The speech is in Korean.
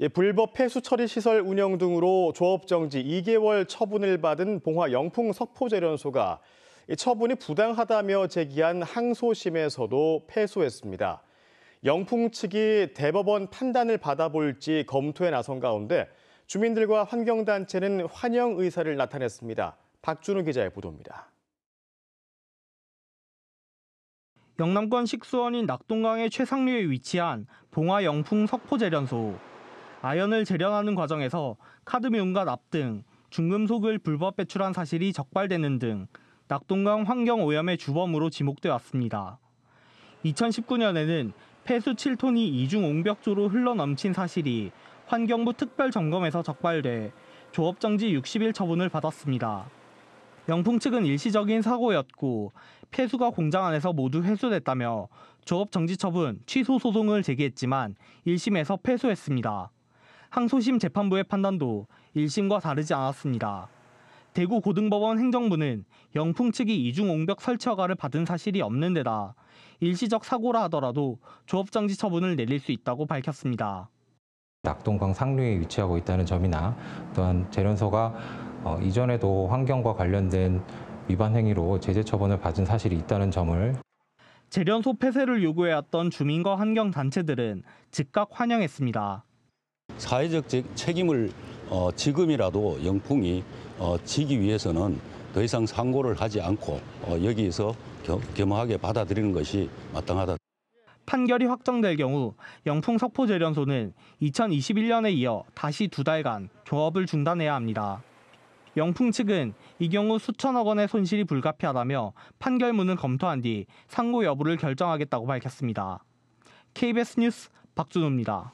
예, 불법 폐수 처리 시설 운영 등으로 조업 정지 2개월 처분을 받은 봉화 영풍 석포재련소가 처분이 부당하다며 제기한 항소심에서도 패소했습니다. 영풍 측이 대법원 판단을 받아볼지 검토에 나선 가운데 주민들과 환경단체는 환영 의사를 나타냈습니다. 박준우 기자의 보도입니다. 영남권 식수원인 낙동강의 최상류에 위치한 봉화 영풍 석포재련소. 아연을 재련하는 과정에서 카드뮴과 납 등 중금속을 불법 배출한 사실이 적발되는 등 낙동강 환경 오염의 주범으로 지목돼 왔습니다. 2019년에는 폐수 7톤이 이중 옹벽조로 흘러넘친 사실이 환경부 특별 점검에서 적발돼 조업정지 60일 처분을 받았습니다. 영풍 측은 일시적인 사고였고 폐수가 공장 안에서 모두 회수됐다며 조업정지 처분 취소 소송을 제기했지만 1심에서 패소했습니다. 항소심 재판부의 판단도 1심과 다르지 않았습니다. 대구 고등법원 행정부는 영풍 측이 이중 옹벽 설치 허가를 받은 사실이 없는 데다 일시적 사고라 하더라도 조업정지 처분을 내릴 수 있다고 밝혔습니다. 낙동강 상류에 위치하고 있다는 점이나 또한 재련소가 어, 이전에도 환경과 관련된 위반 행위로 제재 처분을 받은 사실이 있다는 점을 재련소 폐쇄를 요구해왔던 주민과 환경단체들은 즉각 환영했습니다. 사회적 책임을 어, 지금이라도 영풍이 어, 지기 위해서는 더 이상 상고를 하지 않고 어, 여기에서 겸, 겸허하게 받아들이는 것이 마땅하다. 판결이 확정될 경우 영풍 석포재련소는 2021년에 이어 다시 두 달간 조업을 중단해야 합니다. 영풍 측은 이 경우 수천억 원의 손실이 불가피하다며 판결문을 검토한 뒤 상고 여부를 결정하겠다고 밝혔습니다. KBS 뉴스 박준호입니다.